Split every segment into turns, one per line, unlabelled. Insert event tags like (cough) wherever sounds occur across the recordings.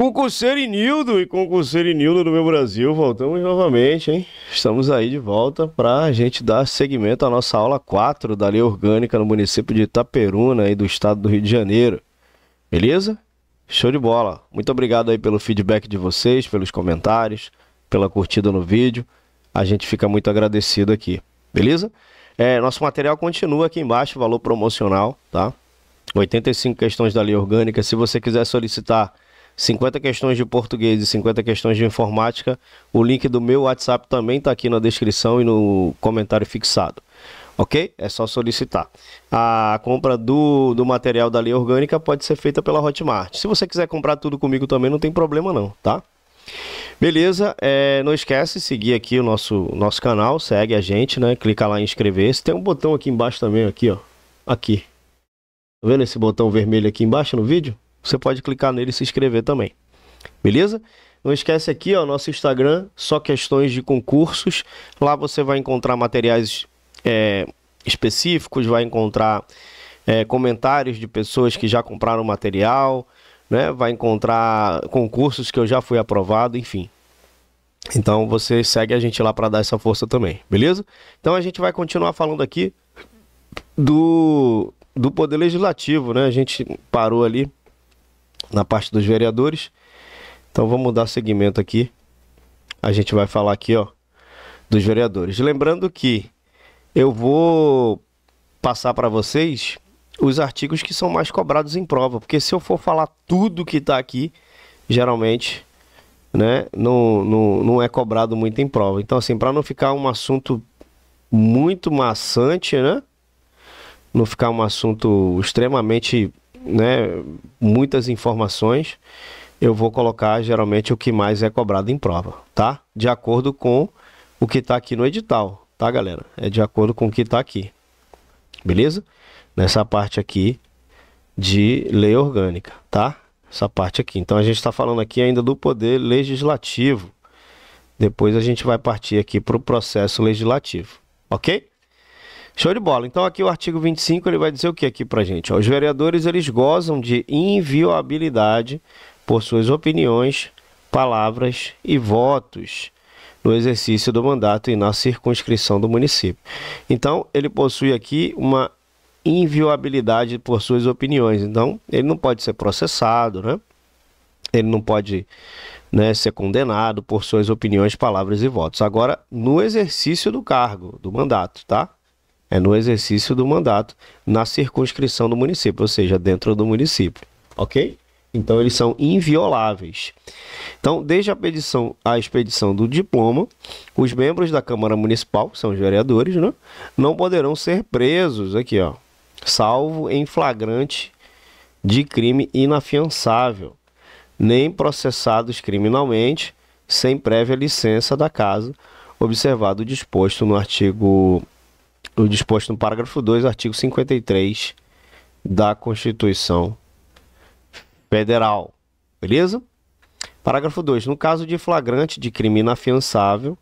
Concurseiro Nildo e e Nildo do meu Brasil, voltamos novamente, hein? Estamos aí de volta para a gente dar seguimento à nossa aula 4 da Lei Orgânica no município de Itaperuna, aí do estado do Rio de Janeiro. Beleza? Show de bola! Muito obrigado aí pelo feedback de vocês, pelos comentários, pela curtida no vídeo. A gente fica muito agradecido aqui, beleza? É, nosso material continua aqui embaixo, valor promocional, tá? 85 questões da Lei Orgânica. Se você quiser solicitar 50 questões de português e 50 questões de informática. O link do meu WhatsApp também está aqui na descrição e no comentário fixado. Ok? É só solicitar. A compra do, do material da lei orgânica pode ser feita pela Hotmart. Se você quiser comprar tudo comigo também, não tem problema não, tá? Beleza, é, não esquece seguir aqui o nosso, nosso canal, segue a gente, né? Clica lá em inscrever-se. Tem um botão aqui embaixo também, aqui, ó. Aqui. Tá vendo esse botão vermelho aqui embaixo no vídeo? você pode clicar nele e se inscrever também. Beleza? Não esquece aqui, ó, nosso Instagram, só questões de concursos. Lá você vai encontrar materiais é, específicos, vai encontrar é, comentários de pessoas que já compraram material, né? Vai encontrar concursos que eu já fui aprovado, enfim. Então você segue a gente lá para dar essa força também, beleza? Então a gente vai continuar falando aqui do, do poder legislativo, né? A gente parou ali na parte dos vereadores. Então vamos dar seguimento aqui. A gente vai falar aqui, ó, dos vereadores. Lembrando que eu vou passar para vocês os artigos que são mais cobrados em prova, porque se eu for falar tudo que está aqui, geralmente, né, não, não, não é cobrado muito em prova. Então, assim, para não ficar um assunto muito maçante, né, não ficar um assunto extremamente né, muitas informações, eu vou colocar geralmente o que mais é cobrado em prova, tá? De acordo com o que está aqui no edital, tá, galera? É de acordo com o que está aqui, beleza? Nessa parte aqui de lei orgânica, tá? Essa parte aqui. Então a gente está falando aqui ainda do poder legislativo. Depois a gente vai partir aqui para o processo legislativo, ok? Show de bola. Então aqui o artigo 25 ele vai dizer o que aqui pra gente? os vereadores eles gozam de inviolabilidade por suas opiniões, palavras e votos no exercício do mandato e na circunscrição do município. Então ele possui aqui uma inviolabilidade por suas opiniões. Então ele não pode ser processado, né? Ele não pode né, ser condenado por suas opiniões, palavras e votos. Agora, no exercício do cargo, do mandato, tá? é no exercício do mandato na circunscrição do município, ou seja, dentro do município, ok? Então eles são invioláveis. Então, desde a expedição, a expedição do diploma, os membros da Câmara Municipal, que são os vereadores, né, não poderão ser presos aqui, ó, salvo em flagrante de crime inafiançável, nem processados criminalmente sem prévia licença da casa, observado o disposto no artigo o disposto no parágrafo 2, artigo 53 da Constituição Federal. Beleza? Parágrafo 2. No caso de flagrante de crime inafiançável,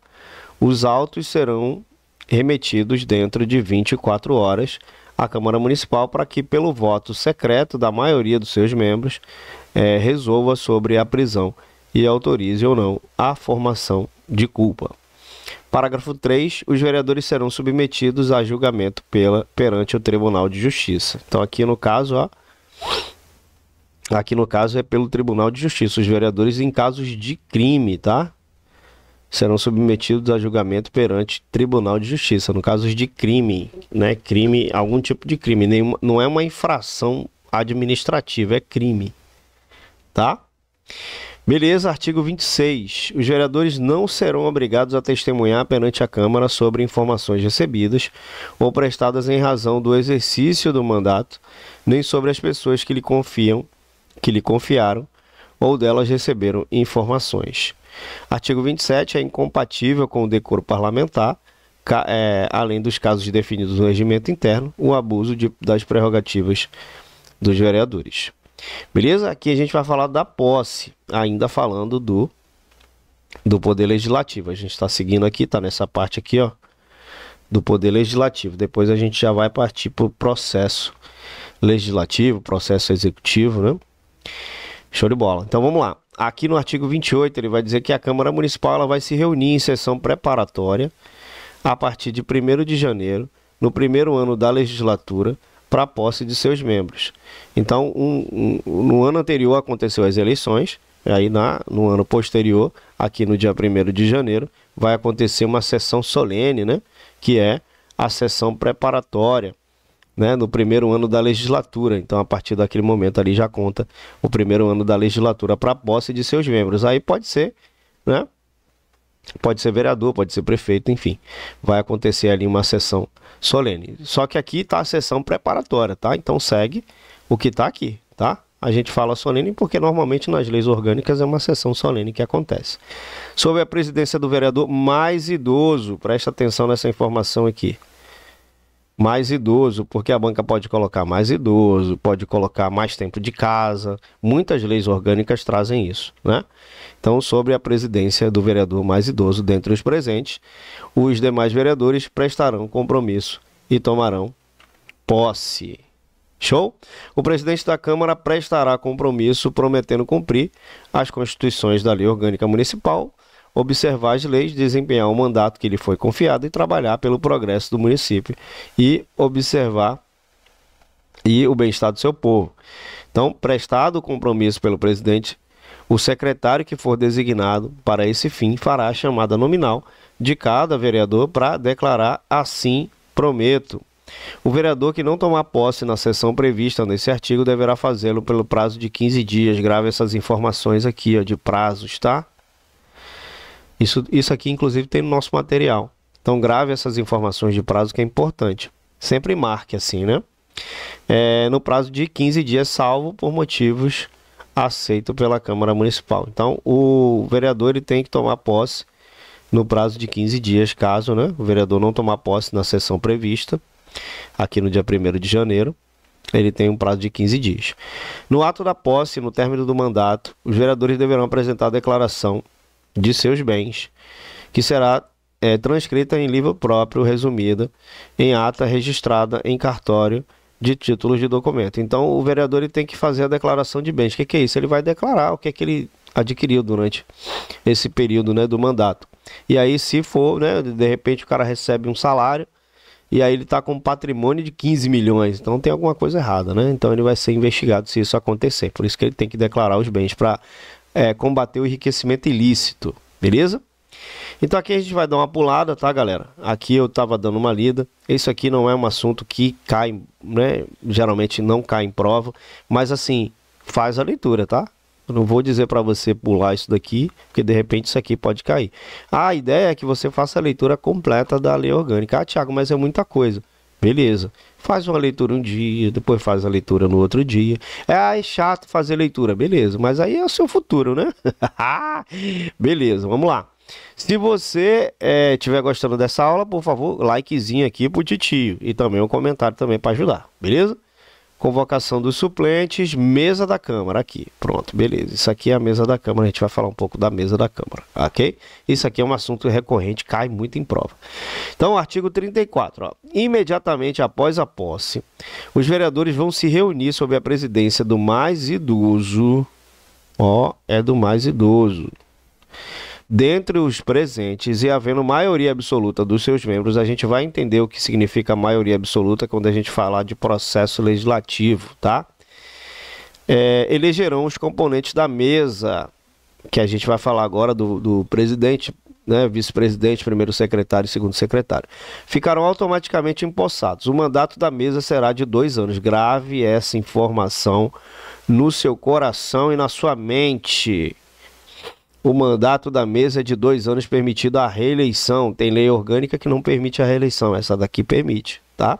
os autos serão remetidos dentro de 24 horas à Câmara Municipal para que, pelo voto secreto da maioria dos seus membros, é, resolva sobre a prisão e autorize ou não a formação de culpa. Parágrafo 3. Os vereadores serão submetidos a julgamento pela, perante o Tribunal de Justiça. Então, aqui no caso, ó, aqui no caso é pelo Tribunal de Justiça. Os vereadores em casos de crime, tá? Serão submetidos a julgamento perante Tribunal de Justiça. No caso de crime, né? Crime, algum tipo de crime. Nem, não é uma infração administrativa, é crime, tá? Beleza, artigo 26. Os vereadores não serão obrigados a testemunhar perante a Câmara sobre informações recebidas ou prestadas em razão do exercício do mandato, nem sobre as pessoas que lhe confiam, que lhe confiaram ou delas receberam informações. Artigo 27 é incompatível com o decoro parlamentar, é, além dos casos definidos no regimento interno, o abuso de, das prerrogativas dos vereadores. Beleza? Aqui a gente vai falar da posse, ainda falando do do poder legislativo. A gente está seguindo aqui, tá nessa parte aqui, ó, do poder legislativo. Depois a gente já vai partir para o processo legislativo, processo executivo, né? Show de bola. Então vamos lá. Aqui no artigo 28 ele vai dizer que a Câmara Municipal ela vai se reunir em sessão preparatória a partir de 1 de janeiro, no primeiro ano da legislatura, para a posse de seus membros. Então, um, um, no ano anterior aconteceu as eleições, aí na, no ano posterior, aqui no dia 1 de janeiro, vai acontecer uma sessão solene, né, que é a sessão preparatória, né, no primeiro ano da legislatura. Então, a partir daquele momento ali já conta o primeiro ano da legislatura para a posse de seus membros. Aí pode ser, né, pode ser vereador, pode ser prefeito, enfim. Vai acontecer ali uma sessão solene. Só que aqui está a sessão preparatória, tá? Então segue o que está aqui, tá? A gente fala solene porque normalmente nas leis orgânicas é uma sessão solene que acontece. Sobre a presidência do vereador mais idoso, presta atenção nessa informação aqui. Mais idoso, porque a banca pode colocar mais idoso, pode colocar mais tempo de casa. Muitas leis orgânicas trazem isso, né? Então, sobre a presidência do vereador mais idoso dentre os presentes, os demais vereadores prestarão compromisso e tomarão posse. Show? O presidente da Câmara prestará compromisso prometendo cumprir as constituições da Lei Orgânica Municipal, observar as leis, desempenhar o mandato que lhe foi confiado e trabalhar pelo progresso do município e observar e o bem-estar do seu povo. Então, prestado o compromisso pelo presidente o secretário que for designado para esse fim fará a chamada nominal de cada vereador para declarar assim prometo. O vereador que não tomar posse na sessão prevista nesse artigo deverá fazê-lo pelo prazo de 15 dias. Grave essas informações aqui ó, de prazos, tá? Isso, isso aqui, inclusive, tem no nosso material. Então, grave essas informações de prazo que é importante. Sempre marque assim, né? É, no prazo de 15 dias, salvo por motivos aceito pela Câmara Municipal. Então, o vereador ele tem que tomar posse no prazo de 15 dias, caso né, o vereador não tomar posse na sessão prevista, aqui no dia 1 de janeiro, ele tem um prazo de 15 dias. No ato da posse, no término do mandato, os vereadores deverão apresentar a declaração de seus bens, que será é, transcrita em livro próprio, resumida em ata registrada em cartório de títulos de documento. Então o vereador ele tem que fazer a declaração de bens. O que, que é isso? Ele vai declarar o que é que ele adquiriu durante esse período né, do mandato. E aí, se for, né, de repente o cara recebe um salário e aí ele está com um patrimônio de 15 milhões. Então tem alguma coisa errada, né? Então ele vai ser investigado se isso acontecer. Por isso que ele tem que declarar os bens para é, combater o enriquecimento ilícito. Beleza? Então aqui a gente vai dar uma pulada, tá, galera? Aqui eu tava dando uma lida. Isso aqui não é um assunto que cai, né? Geralmente não cai em prova, mas assim, faz a leitura, tá? Eu não vou dizer para você pular isso daqui, porque de repente isso aqui pode cair. A ideia é que você faça a leitura completa da lei orgânica. Ah, Tiago, mas é muita coisa. Beleza. Faz uma leitura um dia, depois faz a leitura no outro dia. É, ah, é chato fazer leitura, beleza. Mas aí é o seu futuro, né? (laughs) beleza, vamos lá. Se você estiver é, gostando dessa aula, por favor, likezinho aqui pro titio e também um comentário também para ajudar, beleza? Convocação dos suplentes, mesa da Câmara aqui. Pronto, beleza. Isso aqui é a mesa da Câmara, a gente vai falar um pouco da mesa da Câmara, ok? Isso aqui é um assunto recorrente, cai muito em prova. Então, artigo 34. Ó. Imediatamente após a posse, os vereadores vão se reunir sob a presidência do mais idoso. Ó, é do mais idoso Dentre os presentes e havendo maioria absoluta dos seus membros, a gente vai entender o que significa maioria absoluta quando a gente falar de processo legislativo, tá? É, elegerão os componentes da mesa, que a gente vai falar agora do, do presidente, né, vice-presidente, primeiro secretário e segundo secretário, ficarão automaticamente empossados. O mandato da mesa será de dois anos. Grave essa informação no seu coração e na sua mente o mandato da mesa é de dois anos permitido a reeleição. Tem lei orgânica que não permite a reeleição, essa daqui permite, tá?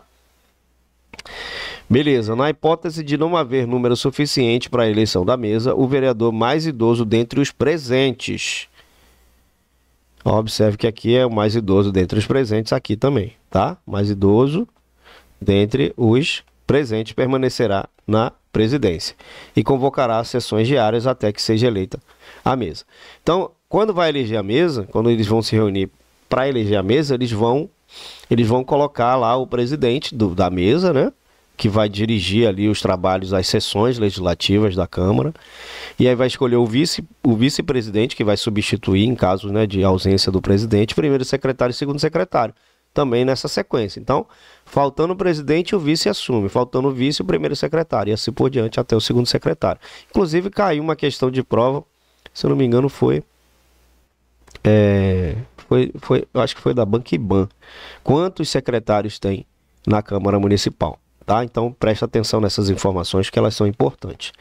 Beleza, na hipótese de não haver número suficiente para a eleição da mesa, o vereador mais idoso dentre os presentes. Observe que aqui é o mais idoso dentre os presentes, aqui também, tá? Mais idoso dentre os presentes permanecerá na presidência e convocará as sessões diárias até que seja eleita a mesa. Então, quando vai eleger a mesa, quando eles vão se reunir para eleger a mesa, eles vão eles vão colocar lá o presidente do, da mesa, né? Que vai dirigir ali os trabalhos, as sessões legislativas da Câmara. E aí vai escolher o vice, o vice-presidente, que vai substituir em caso né, de ausência do presidente, primeiro secretário e segundo secretário, também nessa sequência. Então, Faltando o presidente, o vice assume. Faltando o vice, o primeiro secretário. E assim por diante até o segundo secretário. Inclusive, caiu uma questão de prova, se eu não me engano, foi. É, foi, foi eu acho que foi da Banquiban. Quantos secretários tem na Câmara Municipal? Tá? Então preste atenção nessas informações que elas são importantes.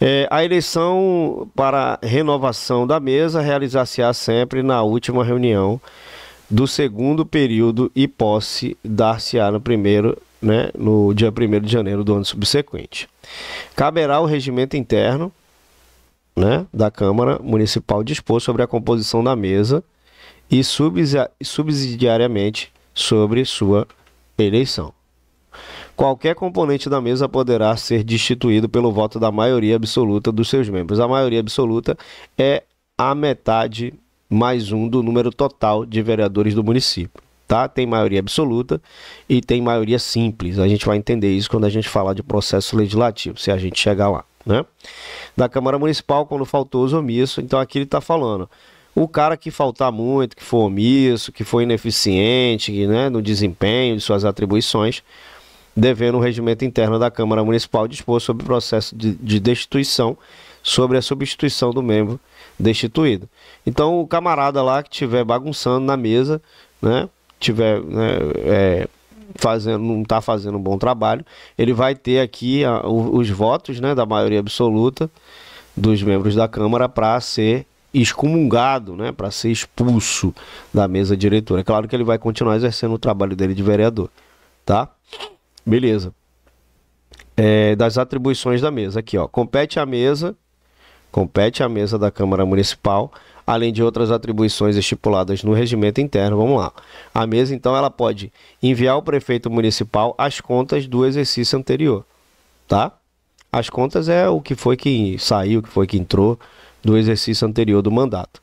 É, a eleição para renovação da mesa realizar-se-á sempre na última reunião do segundo período e posse dar-se-á no primeiro, né, no dia 1 de janeiro do ano subsequente. Caberá o regimento interno né, da Câmara Municipal dispor sobre a composição da mesa e subsidiariamente sobre sua eleição. Qualquer componente da mesa poderá ser destituído pelo voto da maioria absoluta dos seus membros. A maioria absoluta é a metade mais um do número total de vereadores do município. Tá? Tem maioria absoluta e tem maioria simples. A gente vai entender isso quando a gente falar de processo legislativo, se a gente chegar lá. Né? Da Câmara Municipal, quando faltou os omissos, então aqui ele está falando. O cara que faltar muito, que for omisso, que foi ineficiente né, no desempenho de suas atribuições, devendo o regimento interno da Câmara Municipal dispor sobre o processo de, de destituição sobre a substituição do membro destituído. Então, o camarada lá que estiver bagunçando na mesa, né, tiver né, é, fazendo, não está fazendo um bom trabalho, ele vai ter aqui a, os votos né, da maioria absoluta dos membros da Câmara para ser excomungado, né, para ser expulso da mesa diretora. É claro que ele vai continuar exercendo o trabalho dele de vereador, tá? Beleza. É, das atribuições da mesa aqui, ó. Compete à mesa Compete à mesa da Câmara Municipal, além de outras atribuições estipuladas no regimento interno. Vamos lá. A mesa, então, ela pode enviar ao prefeito municipal as contas do exercício anterior, tá? As contas é o que foi que saiu, o que foi que entrou, do exercício anterior do mandato.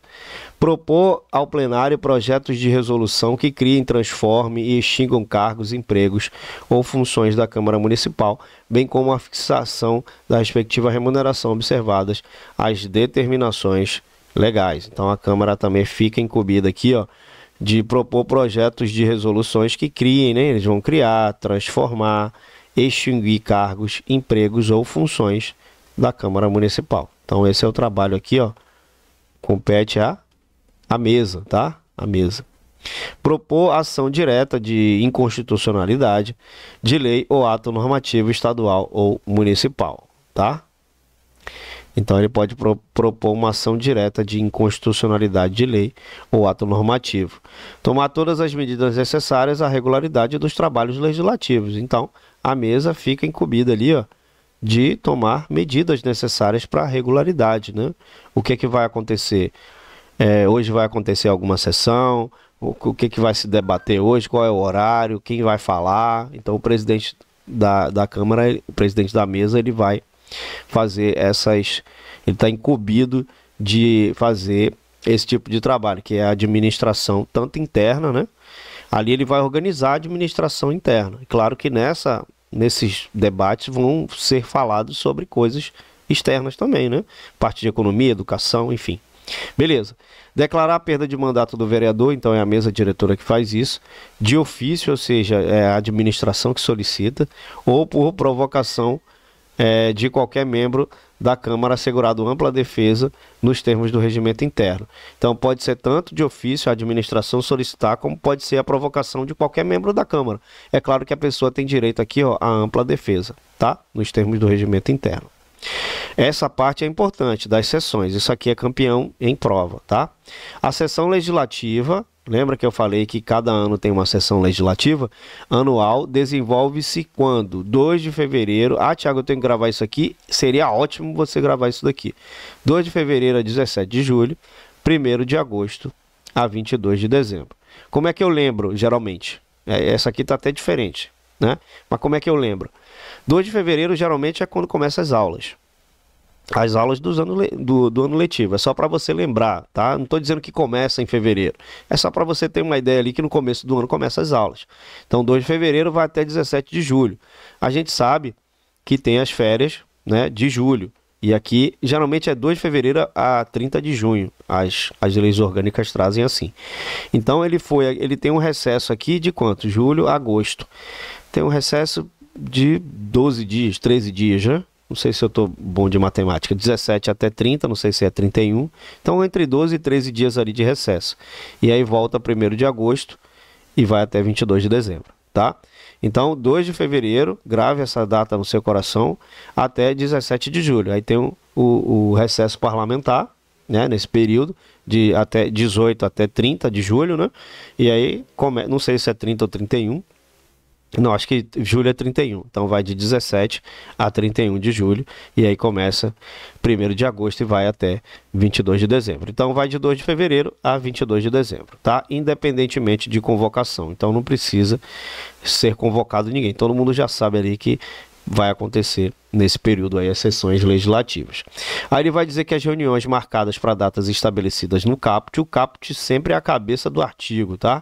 Propor ao plenário projetos de resolução que criem, transformem e extingam cargos, empregos ou funções da Câmara Municipal, bem como a fixação da respectiva remuneração observadas as determinações legais. Então a Câmara também fica incumbida aqui, ó, de propor projetos de resoluções que criem, né? Eles vão criar, transformar, extinguir cargos, empregos ou funções da Câmara Municipal. Então esse é o trabalho aqui, ó. Compete a a mesa, tá? A mesa. Propor ação direta de inconstitucionalidade de lei ou ato normativo estadual ou municipal, tá? Então ele pode pro propor uma ação direta de inconstitucionalidade de lei ou ato normativo. Tomar todas as medidas necessárias à regularidade dos trabalhos legislativos. Então a mesa fica incumbida ali, ó, de tomar medidas necessárias para a regularidade. Né? O que, é que vai acontecer? É, hoje vai acontecer alguma sessão? O, que, é que vai se debater hoje? Qual é o horário? Quem vai falar? Então, o presidente da, da Câmara, o presidente da mesa, ele vai fazer essas. Ele está incumbido de fazer esse tipo de trabalho, que é a administração tanto interna, né? Ali ele vai organizar a administração interna. Claro que nessa nesses debates vão ser falados sobre coisas externas também, né? Parte de economia, educação, enfim. Beleza. Declarar a perda de mandato do vereador, então é a mesa diretora que faz isso, de ofício, ou seja, é a administração que solicita, ou por provocação é, de qualquer membro da Câmara assegurado ampla defesa nos termos do regimento interno. Então, pode ser tanto de ofício a administração solicitar, como pode ser a provocação de qualquer membro da Câmara. É claro que a pessoa tem direito aqui ó, a ampla defesa, tá? Nos termos do regimento interno. Essa parte é importante das sessões. Isso aqui é campeão em prova, tá? A sessão legislativa Lembra que eu falei que cada ano tem uma sessão legislativa anual, desenvolve-se quando? 2 de fevereiro. Ah, Tiago, eu tenho que gravar isso aqui. Seria ótimo você gravar isso daqui. 2 de fevereiro a 17 de julho, 1 de agosto a 22 de dezembro. Como é que eu lembro, geralmente? É, essa aqui está até diferente, né? Mas como é que eu lembro? 2 de fevereiro geralmente é quando começam as aulas as aulas dos anos, do, do ano letivo. É só para você lembrar, tá? Não estou dizendo que começa em fevereiro. É só para você ter uma ideia ali que no começo do ano começa as aulas. Então, 2 de fevereiro vai até 17 de julho. A gente sabe que tem as férias né, de julho. E aqui, geralmente é 2 de fevereiro a 30 de junho. As, as leis orgânicas trazem assim. Então, ele foi ele tem um recesso aqui de quanto? Julho, agosto. Tem um recesso de 12 dias, 13 dias, né? não sei se eu estou bom de matemática, 17 até 30, não sei se é 31. Então, entre 12 e 13 dias ali de recesso. E aí volta 1 de agosto e vai até 22 de dezembro, tá? Então, 2 de fevereiro, grave essa data no seu coração, até 17 de julho. Aí tem o, o, recesso parlamentar, né, nesse período, de até 18 até 30 de julho, né? E aí, come... não sei se é 30 ou 31, não, acho que julho é 31. Então vai de 17 a 31 de julho. E aí começa 1 de agosto e vai até 22 de dezembro. Então vai de 2 de fevereiro a 22 de dezembro, tá? Independentemente de convocação. Então não precisa ser convocado ninguém. Todo mundo já sabe ali que vai acontecer nesse período aí as sessões legislativas. Aí ele vai dizer que as reuniões marcadas para datas estabelecidas no caput, o caput sempre é a cabeça do artigo, tá?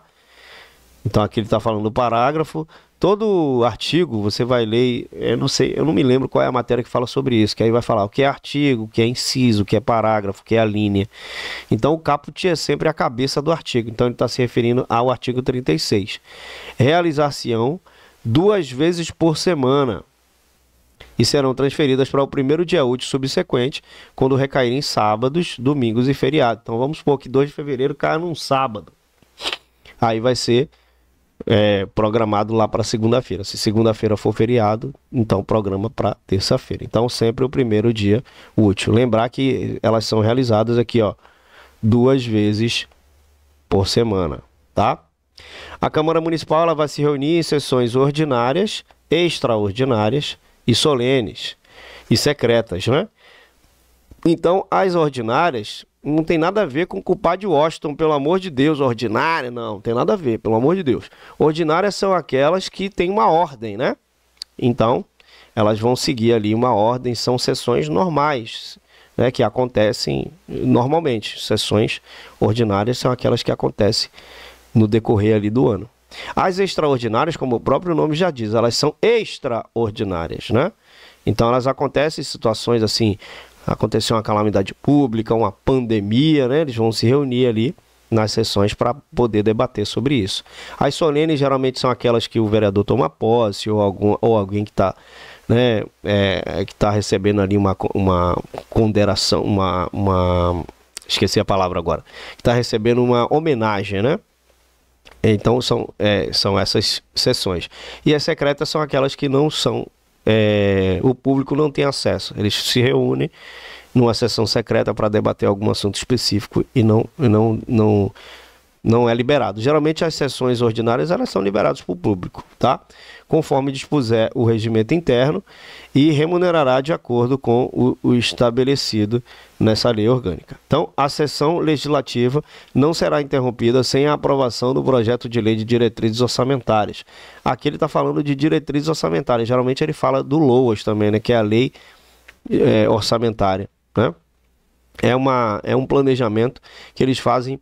Então aqui ele está falando do parágrafo, todo artigo você vai ler, eu não sei, eu não me lembro qual é a matéria que fala sobre isso, que aí vai falar o que é artigo, o que é inciso, o que é parágrafo, o que é a linha. Então o caput é sempre a cabeça do artigo, então ele está se referindo ao artigo 36. Realizar-se-ão duas vezes por semana e serão transferidas para o primeiro dia útil subsequente, quando recaírem sábados, domingos e feriado. Então vamos supor que 2 de fevereiro caia num sábado. Aí vai ser é, programado lá para segunda-feira. Se segunda-feira for feriado, então programa para terça-feira. Então sempre o primeiro dia útil. Lembrar que elas são realizadas aqui, ó, duas vezes por semana, tá? A Câmara Municipal ela vai se reunir em sessões ordinárias, extraordinárias e solenes e secretas, né? Então, as ordinárias não tem nada a ver com culpar de Washington, pelo amor de Deus. Ordinária, não, não tem nada a ver, pelo amor de Deus. Ordinárias são aquelas que têm uma ordem, né? Então, elas vão seguir ali uma ordem, são sessões normais, né, que acontecem normalmente. Sessões ordinárias são aquelas que acontecem no decorrer ali do ano. As extraordinárias, como o próprio nome já diz, elas são extraordinárias, né? Então elas acontecem em situações assim aconteceu uma calamidade pública, uma pandemia, né? Eles vão se reunir ali nas sessões para poder debater sobre isso. As solenes geralmente são aquelas que o vereador toma posse ou, algum, ou alguém que está né, é, é que está recebendo ali uma, uma ponderação, uma, uma. Esqueci a palavra agora. Que está recebendo uma homenagem, né? Então são, é, são essas sessões. E as secretas são aquelas que não são é, o público não tem acesso. Eles se reúnem numa sessão secreta para debater algum assunto específico e não, não, não não é liberado. Geralmente as sessões ordinárias elas são liberadas para o público, tá? Conforme dispuser o regimento interno e remunerará de acordo com o, o estabelecido nessa lei orgânica. Então, a sessão legislativa não será interrompida sem a aprovação do projeto de lei de diretrizes orçamentárias. Aqui ele está falando de diretrizes orçamentárias. Geralmente ele fala do LOAS também, né? Que é a lei é, orçamentária, né? É, uma, é um planejamento que eles fazem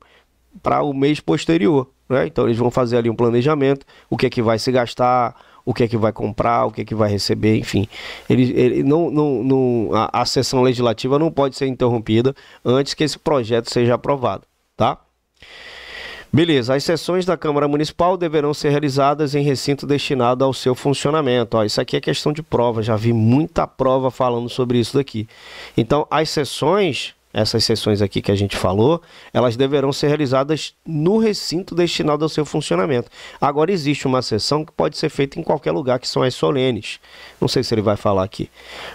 para o mês posterior. Né? Então eles vão fazer ali um planejamento, o que é que vai se gastar, o que é que vai comprar, o que é que vai receber, enfim. Ele, ele não, não, não a, a, sessão legislativa não pode ser interrompida antes que esse projeto seja aprovado, tá? Beleza, as sessões da Câmara Municipal deverão ser realizadas em recinto destinado ao seu funcionamento. Ó, isso aqui é questão de prova, já vi muita prova falando sobre isso daqui. Então, as sessões essas sessões aqui que a gente falou, elas deverão ser realizadas no recinto destinado ao seu funcionamento. Agora, existe uma sessão que pode ser feita em qualquer lugar, que são as solenes. Não sei se ele vai falar aqui.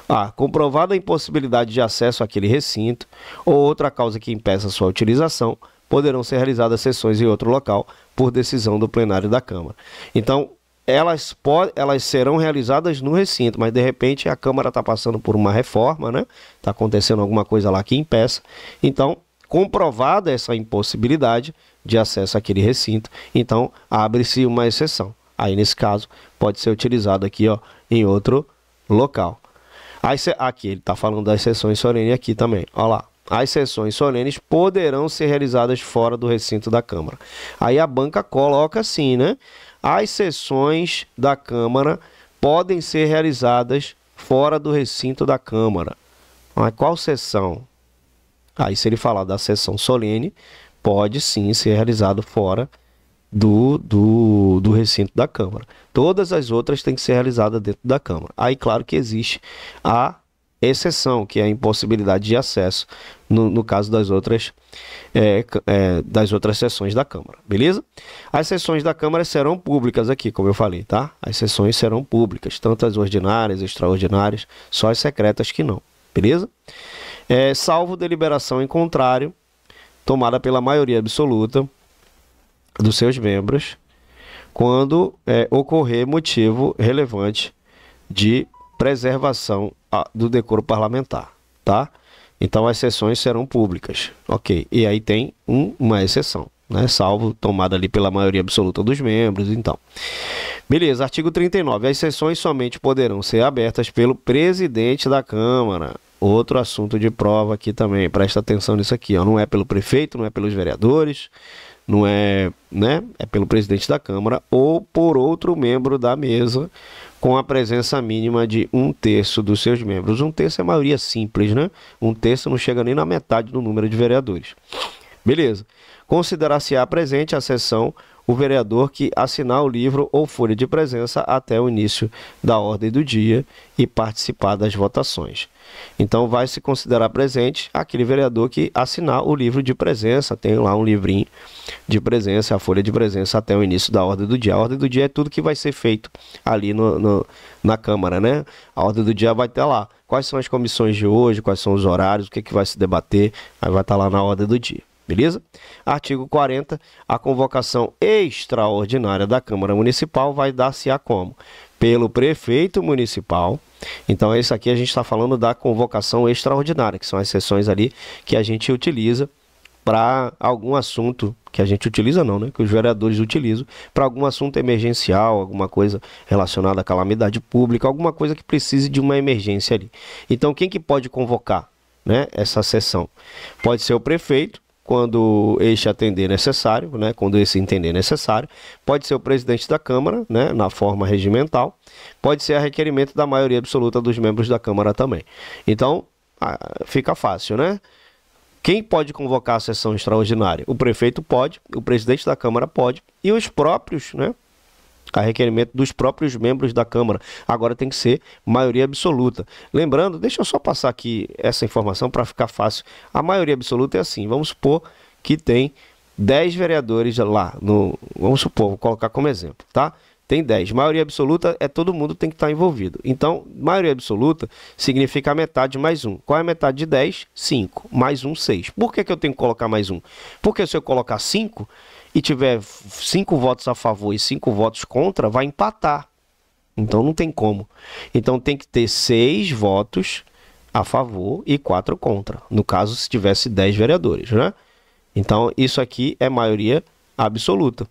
Ah, comprovada a impossibilidade de acesso àquele recinto ou outra causa que impeça sua utilização, poderão ser realizadas sessões em outro local por decisão do plenário da Câmara. Então, elas, elas serão realizadas no recinto, mas de repente a Câmara está passando por uma reforma, né? Está acontecendo alguma coisa lá que impeça. Então, comprovada essa impossibilidade de acesso àquele recinto, então abre-se uma exceção. Aí, nesse caso, pode ser utilizado aqui ó, em outro local. As, aqui, ele está falando das sessões solenes aqui também. Olha lá. As sessões solenes poderão ser realizadas fora do recinto da Câmara. Aí a banca coloca assim, né? As sessões da Câmara podem ser realizadas fora do recinto da Câmara. Mas qual sessão? Aí, se ele falar da sessão solene, pode sim ser realizado fora do, do, do recinto da Câmara. Todas as outras têm que ser realizadas dentro da Câmara. Aí, claro que existe a exceção, que é a impossibilidade de acesso, no, no caso das outras, é, é, das outras sessões da Câmara, beleza? As sessões da Câmara serão públicas aqui, como eu falei, tá? As sessões serão públicas, tanto as ordinárias, extraordinárias, só as secretas que não, beleza? É, salvo deliberação em contrário, tomada pela maioria absoluta dos seus membros, quando é, ocorrer motivo relevante de preservação do decoro parlamentar, tá? Então as sessões serão públicas, ok? E aí tem um, uma exceção, né? Salvo tomada ali pela maioria absoluta dos membros, então. Beleza, artigo 39. As sessões somente poderão ser abertas pelo presidente da Câmara. Outro assunto de prova aqui também, presta atenção nisso aqui, ó. Não é pelo prefeito, não é pelos vereadores, não é, né? É pelo presidente da Câmara ou por outro membro da mesa com a presença mínima de um terço dos seus membros. Um terço é maioria simples, né? Um terço não chega nem na metade do número de vereadores. Beleza. Considerar-se-á presente a sessão o vereador que assinar o livro ou folha de presença até o início da ordem do dia e participar das votações. Então vai se considerar presente aquele vereador que assinar o livro de presença. Tem lá um livrinho de presença, a folha de presença até o início da ordem do dia. A ordem do dia é tudo que vai ser feito ali no, no na Câmara, né? A ordem do dia vai estar lá. Quais são as comissões de hoje, quais são os horários, o que, é que vai se debater, aí vai estar lá na ordem do dia. Beleza? Artigo 40. A convocação extraordinária da Câmara Municipal vai dar-se a como? Pelo prefeito municipal, então, isso aqui a gente está falando da convocação extraordinária, que são as sessões ali que a gente utiliza para algum assunto que a gente utiliza não, né? Que os vereadores utilizam para algum assunto emergencial, alguma coisa relacionada à calamidade pública, alguma coisa que precise de uma emergência ali. Então, quem que pode convocar, né? Essa sessão pode ser o prefeito, quando este atender necessário, né, quando esse entender necessário, pode ser o presidente da Câmara, né, na forma regimental, pode ser a requerimento da maioria absoluta dos membros da Câmara também. Então, fica fácil, né? Quem pode convocar a sessão extraordinária? O prefeito pode, o presidente da Câmara pode e os próprios né, a requerimento dos próprios membros da Câmara. Agora tem que ser maioria absoluta. Lembrando, deixa eu só passar aqui essa informação para ficar fácil. A maioria absoluta é assim, vamos supor que tem 10 vereadores lá, no, vamos supor, vou colocar como exemplo, tá? Tem 10. Maioria absoluta é todo mundo tem que estar tá envolvido. Então, maioria absoluta significa a metade mais um. Qual é a metade de 10? 5. Mais um, 6. Por que, que eu tenho que colocar mais um? Porque se eu colocar 5, e tiver cinco votos a favor e cinco votos contra, vai empatar. Então não tem como. Então tem que ter seis votos a favor e quatro contra. No caso, se tivesse dez vereadores, né? Então isso aqui é maioria absoluta,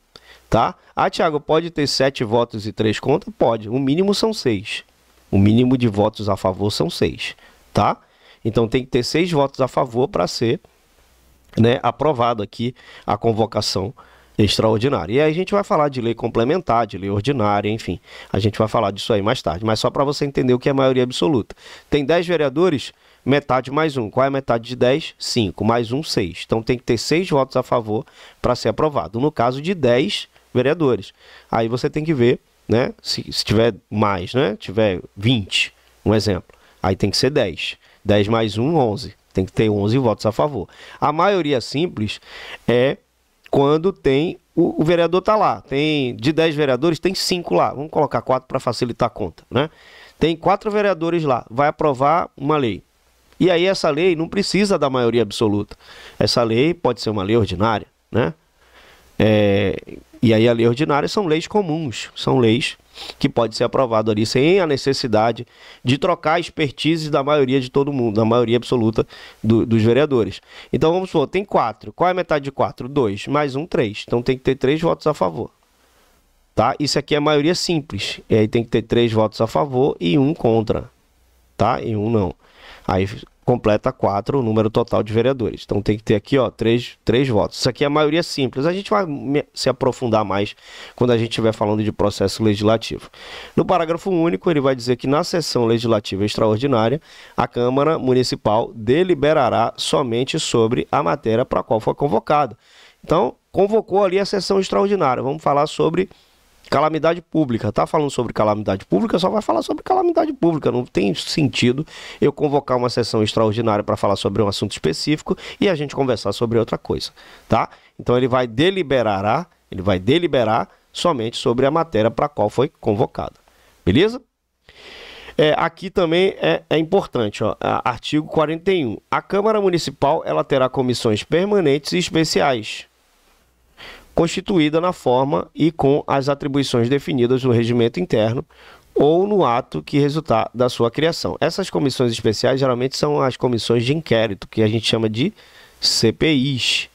tá? Ah, Tiago, pode ter sete votos e três contra? Pode. O mínimo são seis. O mínimo de votos a favor são seis, tá? Então tem que ter seis votos a favor para ser né, aprovado aqui a convocação extraordinária. E aí a gente vai falar de lei complementar, de lei ordinária, enfim. A gente vai falar disso aí mais tarde, mas só para você entender o que é maioria absoluta. Tem 10 vereadores, metade mais um. Qual é a metade de 10? 5, mais um, 6. Então tem que ter 6 votos a favor para ser aprovado. No caso de 10 vereadores. Aí você tem que ver, né? Se, se tiver mais, né? Tiver 20, um exemplo. Aí tem que ser 10. 10 mais 1, 11. Tem que ter 11 votos a favor. A maioria simples é quando tem o, o vereador tá lá. Tem de 10 vereadores, tem cinco lá. Vamos colocar quatro para facilitar a conta, né? Tem quatro vereadores lá, vai aprovar uma lei. E aí essa lei não precisa da maioria absoluta. Essa lei pode ser uma lei ordinária, né? É, e aí a lei ordinária são leis comuns, são leis que pode ser aprovado ali sem a necessidade de trocar a expertise da maioria de todo mundo, da maioria absoluta do, dos vereadores. Então vamos supor, tem quatro. Qual é a metade de quatro? Dois, mais um, três. Então tem que ter três votos a favor. Tá? Isso aqui é maioria simples. E aí tem que ter três votos a favor e um contra. Tá? E um não. Aí completa quatro o número total de vereadores. Então tem que ter aqui, ó, três, três votos. Isso aqui é a maioria simples. A gente vai se aprofundar mais quando a gente estiver falando de processo legislativo. No parágrafo único, ele vai dizer que na sessão legislativa extraordinária, a Câmara Municipal deliberará somente sobre a matéria para a qual foi convocada. Então, convocou ali a sessão extraordinária. Vamos falar sobre Calamidade pública. Tá falando sobre calamidade pública, só vai falar sobre calamidade pública. Não tem sentido eu convocar uma sessão extraordinária para falar sobre um assunto específico e a gente conversar sobre outra coisa, tá? Então ele vai deliberar, ele vai deliberar somente sobre a matéria para a qual foi convocada. Beleza? É, aqui também é, é importante, ó, artigo 41. A Câmara Municipal ela terá comissões permanentes e especiais constituída na forma e com as atribuições definidas no regimento interno ou no ato que resultar da sua criação. Essas comissões especiais geralmente são as comissões de inquérito, que a gente chama de CPIs,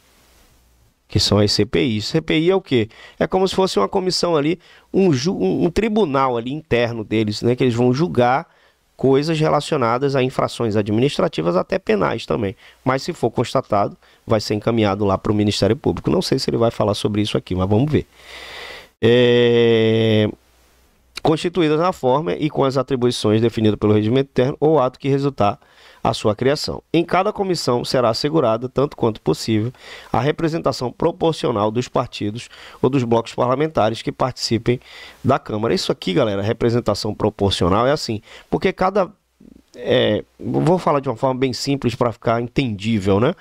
que são as CPIs. CPI é o quê? É como se fosse uma comissão ali, um, um, um tribunal ali interno deles, né, que eles vão julgar coisas relacionadas a infrações administrativas, até penais também. Mas se for constatado, vai ser encaminhado lá para o Ministério Público. Não sei se ele vai falar sobre isso aqui, mas vamos ver. É... Constituídas na forma e com as atribuições definidas pelo regimento interno ou ato que resultar a sua criação. Em cada comissão será assegurada, tanto quanto possível, a representação proporcional dos partidos ou dos blocos parlamentares que participem da Câmara. Isso aqui, galera, representação proporcional é assim, porque cada. É, vou falar de uma forma bem simples para ficar entendível, né?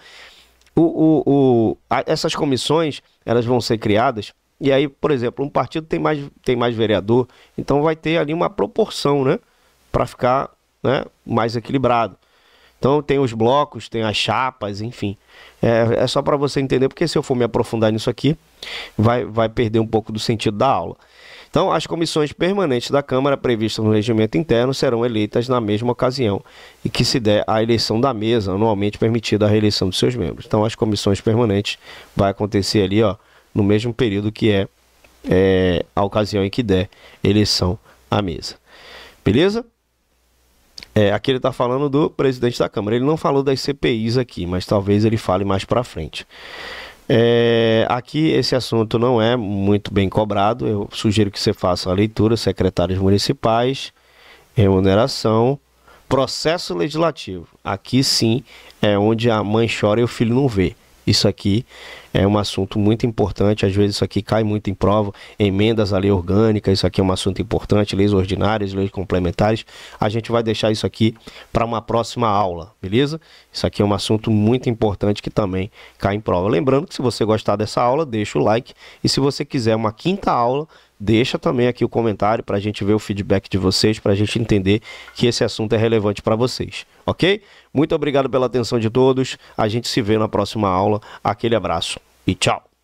O, o, o, a, essas comissões elas vão ser criadas e aí, por exemplo, um partido tem mais, tem mais vereador, então vai ter ali uma proporção, né? Para ficar né, mais equilibrado. Então tem os blocos, tem as chapas, enfim. É, é só para você entender, porque se eu for me aprofundar nisso aqui, vai, vai perder um pouco do sentido da aula. Então, as comissões permanentes da Câmara previstas no regimento interno serão eleitas na mesma ocasião e que se der a eleição da mesa, anualmente permitida a reeleição dos seus membros. Então, as comissões permanentes vai acontecer ali, ó, no mesmo período que é, é a ocasião em que der eleição à mesa. Beleza? É, aqui ele está falando do presidente da Câmara. Ele não falou das CPIs aqui, mas talvez ele fale mais para frente. É, aqui esse assunto não é muito bem cobrado. Eu sugiro que você faça a leitura: secretários municipais, remuneração, processo legislativo. Aqui sim é onde a mãe chora e o filho não vê isso aqui é um assunto muito importante. Às vezes, isso aqui cai muito em prova. Emendas à lei orgânica, isso aqui é um assunto importante. Leis ordinárias, leis complementares. A gente vai deixar isso aqui para uma próxima aula, beleza? Isso aqui é um assunto muito importante que também cai em prova. Lembrando que, se você gostar dessa aula, deixa o like. E se você quiser uma quinta aula, deixa também aqui o comentário para a gente ver o feedback de vocês, para a gente entender que esse assunto é relevante para vocês, ok? Muito obrigado pela atenção de todos, a gente se vê na próxima aula, aquele abraço e tchau!